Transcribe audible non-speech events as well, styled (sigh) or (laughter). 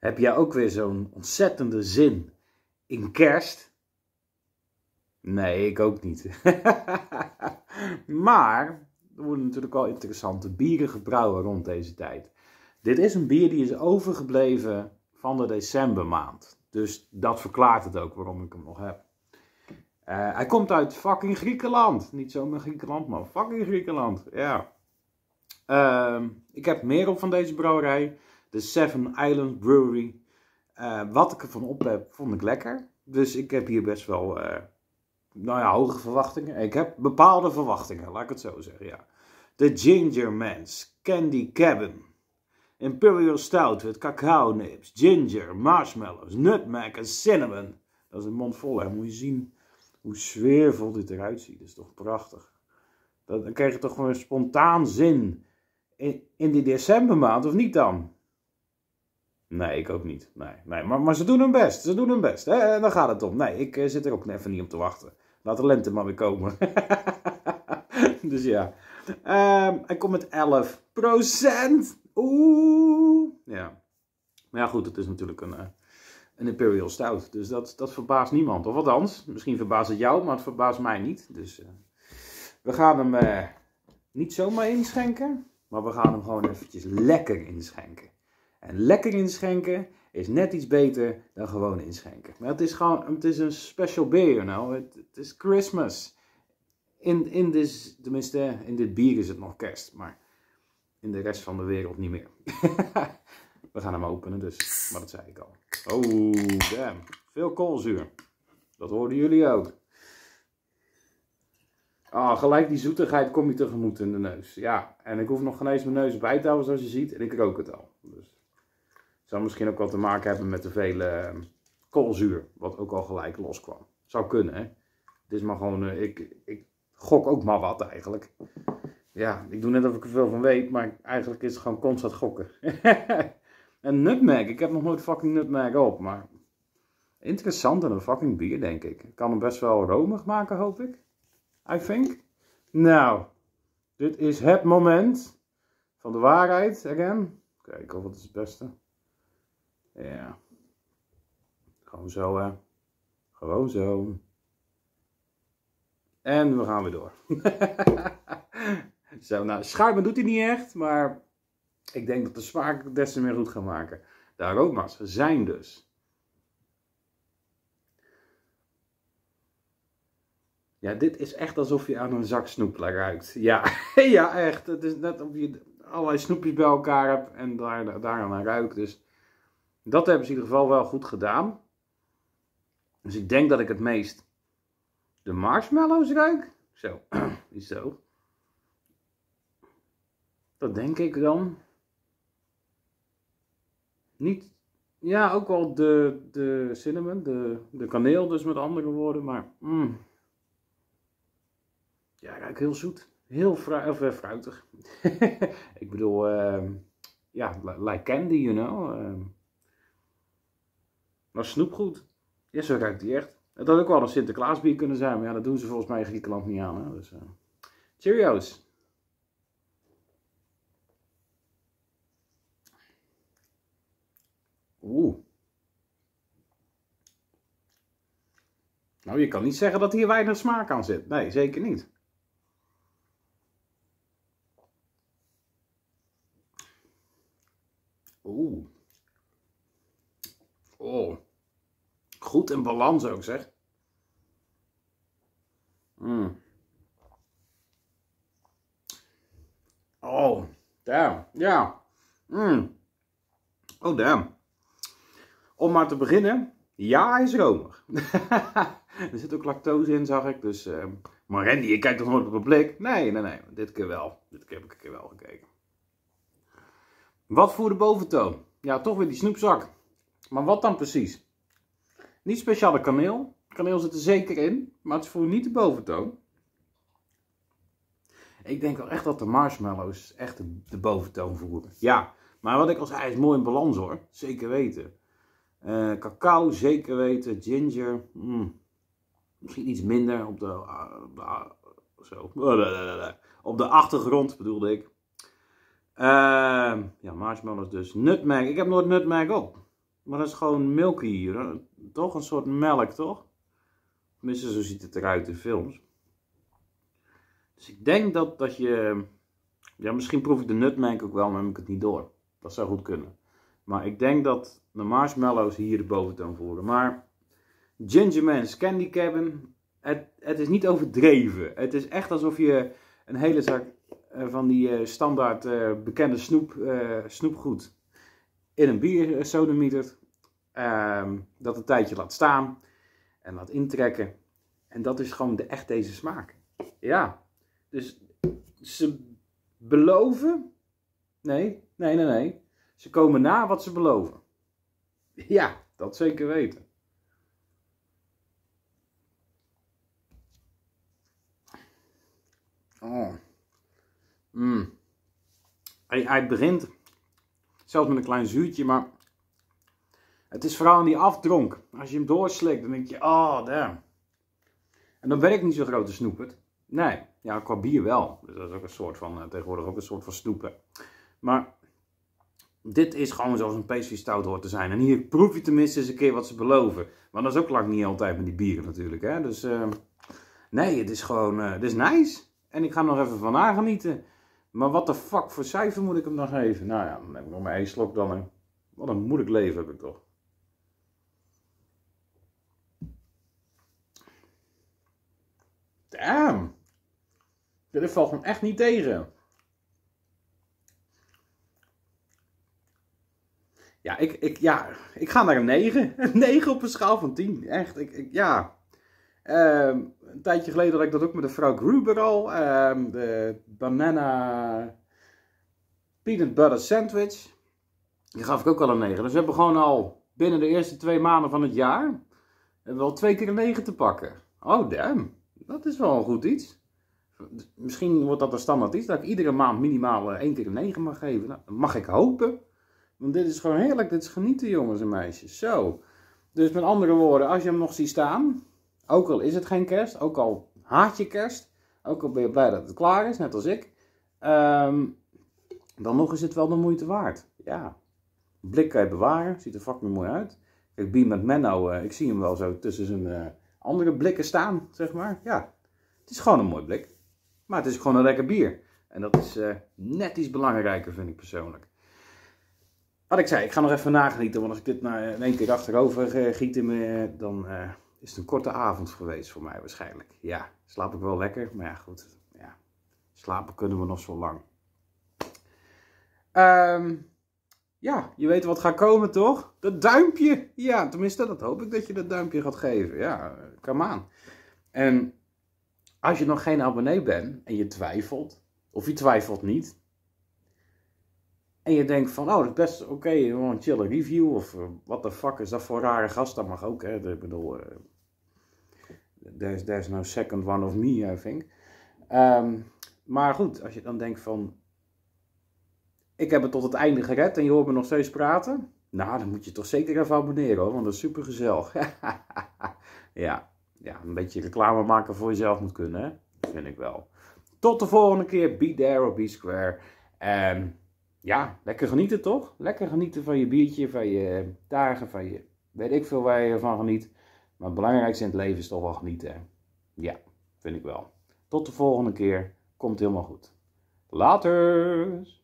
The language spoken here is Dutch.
heb jij ook weer zo'n ontzettende zin in kerst? Nee, ik ook niet. (laughs) maar er worden natuurlijk wel interessante bieren gebrouwen rond deze tijd. Dit is een bier die is overgebleven van de decembermaand. Dus dat verklaart het ook waarom ik hem nog heb. Eh, hij komt uit fucking Griekenland. Niet zomaar Griekenland, maar fucking Griekenland. Ja. Ehm, ik heb meer op van deze brouwerij de Seven Island Brewery. Eh, wat ik ervan op heb, vond ik lekker. Dus ik heb hier best wel, eh, nou ja, hoge verwachtingen. Ik heb bepaalde verwachtingen, laat ik het zo zeggen, ja. De Ginger Candy Cabin. Imperial Stout met cacao nips, ginger, marshmallows, nutmeg en cinnamon. Dat is een mond vol, hè. Moet je zien hoe sfeervol dit eruit ziet. Dat is toch prachtig. dan krijg je toch gewoon spontaan zin in, in die decembermaand, of niet dan? Nee, ik ook niet. Nee, nee. Maar, maar ze doen hun best. Ze doen hun best. Hè? En daar gaat het om. Nee, ik eh, zit er ook even niet op te wachten. Laat de lente maar weer komen. (laughs) dus ja. hij ehm, komt met 11%. Oeh. Ja. Maar ja, goed, het is natuurlijk een, eh, een Imperial Stout. Dus dat, dat verbaast niemand. Of althans, misschien verbaast het jou, maar het verbaast mij niet. Dus eh, we gaan hem niet zomaar inschenken. Maar we gaan hem gewoon eventjes lekker inschenken. En lekker inschenken is net iets beter dan gewoon inschenken. Maar het is gewoon, het is een special beer, nou, Het, is Christmas. In, in this, tenminste, in dit bier is het nog kerst, maar in de rest van de wereld niet meer. (laughs) We gaan hem openen dus, maar dat zei ik al. Oh, damn. Veel koolzuur. Dat hoorden jullie ook. Ah, gelijk die zoetigheid kom je tegemoet in de neus. Ja, en ik hoef nog geen eens mijn neus bij te houden zoals je ziet. En ik rook het al. Zou misschien ook wel te maken hebben met de vele ehm, koolzuur, wat ook al gelijk loskwam. Zou kunnen, hè? Het is maar gewoon, eh, ik, ik gok ook maar wat eigenlijk. Ja, ik doe net of ik er veel van weet, maar eigenlijk is het gewoon constant gokken. (laughs) en nutmeg, ik heb nog nooit fucking nutmeg op, maar interessant en een fucking bier, denk ik. Ik kan hem best wel romig maken, hoop ik. I think. Nou, dit is het moment van de waarheid, again. Kijken of het is het beste. Ja. Gewoon zo, hè. Gewoon zo. En we gaan weer door. (laughs) zo, nou, schuimen doet hij niet echt, maar ik denk dat de smaak het des te meer goed gaat maken. De aroma's zijn dus. Ja, dit is echt alsof je aan een zak snoep ruikt. Ja, (laughs) ja echt. Het is net of je allerlei snoepjes bij elkaar hebt en daar, daar aan ruikt. Dus dat hebben ze in ieder geval wel goed gedaan. Dus ik denk dat ik het meest de marshmallows ruik. Zo, (clears throat) is zo. Dat denk ik dan. Niet, ja, ook wel de, de cinnamon, de, de kaneel dus met andere woorden, maar mm. ja, ruikt heel zoet. Heel fru of, eh, fruitig. (laughs) ik bedoel, uh, ja, like candy, you know. Uh, maar snoepgoed. Ja, zo ruikt die echt. Het had ook wel een Sinterklaasbier kunnen zijn, maar ja, dat doen ze volgens mij in Griekenland niet aan. Hè? Dus, uh... Cheerio's. Oeh. Nou, je kan niet zeggen dat hier weinig smaak aan zit. Nee, zeker niet. Oeh. Oh. Goed in balans ook, zeg. Hmm. Oh, damn. Ja. Hmm. Oh, damn. Om maar te beginnen. Ja, hij is romig. (laughs) er zit ook lactose in, zag ik. Dus, eh, Maar Randy, je kijkt toch nooit op een blik? Nee, nee, nee. Dit keer wel. Dit keer heb ik een keer wel gekeken. Wat voor de boventoon? Ja, toch weer die snoepzak. Maar wat dan precies? Niet speciale kaneel. Kaneel zit er zeker in, maar het voert niet de boventoon. Ik denk wel echt dat de marshmallows echt de, boventoon voeren. Ja, maar wat ik al zei is mooi in balans hoor. Zeker weten. Uh, cacao, zeker weten. Ginger. Hmm. Misschien iets minder op de, eh, eh, zo. (laughs) op de achtergrond bedoelde ik. ja, marshmallows dus. Nutmeg. Ik heb nooit nutmeg op. Maar dat is gewoon milky hier. Toch een soort melk, toch? Tenminste, zo ziet het eruit in films. Dus ik denk dat, dat je... Ja, misschien proef ik de nutmeg ook wel, maar heb ik het niet door. Dat zou goed kunnen. Maar ik denk dat de marshmallows hier de boventoon voeren. Maar Gingerman's Candy Cabin, het, het is niet overdreven. Het is echt alsof je een hele zak eh, van die eh, standaard eh, bekende snoep, snoepgoed in een bier eh, sodemietert. Ehm, dat een tijdje laat staan en laat intrekken. En dat is gewoon de, echt deze smaak. Ja, dus ze beloven. Nee, nee, nee, nee. Ze komen na wat ze beloven. (laughs) Ja, dat zeker weten. Oh. Mm. Hij, hij begint Zelfs met een klein zuurtje, maar het is vooral aan die afdronk. Als je hem doorslikt, dan denk je, oh, damn. En dan werkt niet zo'n grote snoepert. Nee, ja, qua bier wel. Dus dat is ook een soort van, eh, tegenwoordig ook een soort van snoepen. Maar dit is gewoon zoals een pastry stout hoort te zijn. En hier proef je tenminste eens een keer wat ze beloven. Want dat is ook lang niet altijd met die bieren natuurlijk. Hè? Dus uh, nee, het is gewoon, uh, het is nice. En ik ga nog even van genieten. Maar wat de fuck voor cijfer moet ik hem dan geven? Nou ja, dan heb ik nog maar één slok dan. Wat een moeilijk leven heb ik toch. Damn. Dit valt hem echt niet tegen. Ja, ik, ik, ja, ik ga naar een 9. (laughs) Een 9 op een schaal van 10. Echt, ik, ik ja. Ehm, een tijdje geleden had ik dat ook met de vrouw Gruber al. Ehm, de banana peanut butter sandwich. Die gaf ik ook al een 9. Dus we hebben gewoon al binnen de eerste twee maanden van het jaar... wel 2 twee keer een 9 te pakken. Oh damn, dat is wel een goed iets. Misschien wordt dat een standaard iets, dat ik iedere maand minimaal eh, één keer een 9 mag geven. Nou, mag ik hopen. Want dit is gewoon heerlijk, dit is genieten jongens en meisjes. Zo. Dus met andere woorden, als je hem nog ziet staan, ook al is het geen kerst, ook al haat je kerst, ook al ben je blij dat het klaar is, net als ik, ehm, dan nog is het wel de moeite waard. Ja, blik kan je bewaren, ziet er fucking mooi uit. Kijk, Beam met Menno, uh, ik zie hem wel zo tussen zijn eh, andere blikken staan, zeg maar. Ja, het is gewoon een mooi blik. Maar het is gewoon een lekker bier. En dat is eh, net iets belangrijker, vind ik persoonlijk. Wat ik zei, ik ga nog even nagenieten. Want als ik dit nou in één keer achterover giet in me, dan, is het een korte avond geweest voor mij waarschijnlijk. Ja, slaap ik wel lekker, maar ja goed. Ja, slapen kunnen we nog zo lang. Ehm, ja, je weet wat gaat komen toch? Dat duimpje! Ja, tenminste dat hoop ik dat je dat duimpje gaat geven. Ja, come aan. En als je nog geen abonnee bent en je twijfelt, of je twijfelt niet, en je denkt van, oh, dat is best oké, okay, een chille review. Of eh, wat de fuck is dat voor rare gast? Dat mag ook, hè. Ik bedoel, uh, eh, there's, there's no second one of me, I think. Ehm, maar goed, als je dan denkt van, ik heb het tot het einde gered en je hoort me nog steeds praten. Nou, dan moet je toch zeker even abonneren hoor, want dat is supergezellig. (laughs) ja, ja, een beetje reclame maken voor jezelf moet kunnen, vind ik wel. Tot de volgende keer. Be there or be square. En ja, lekker genieten toch? Lekker genieten van je biertje, van je eh, dagen, van je weet ik veel waar je van geniet. Maar het belangrijkste in het leven is toch wel genieten. Ja, vind ik wel. Tot de volgende keer. Komt helemaal goed. Later!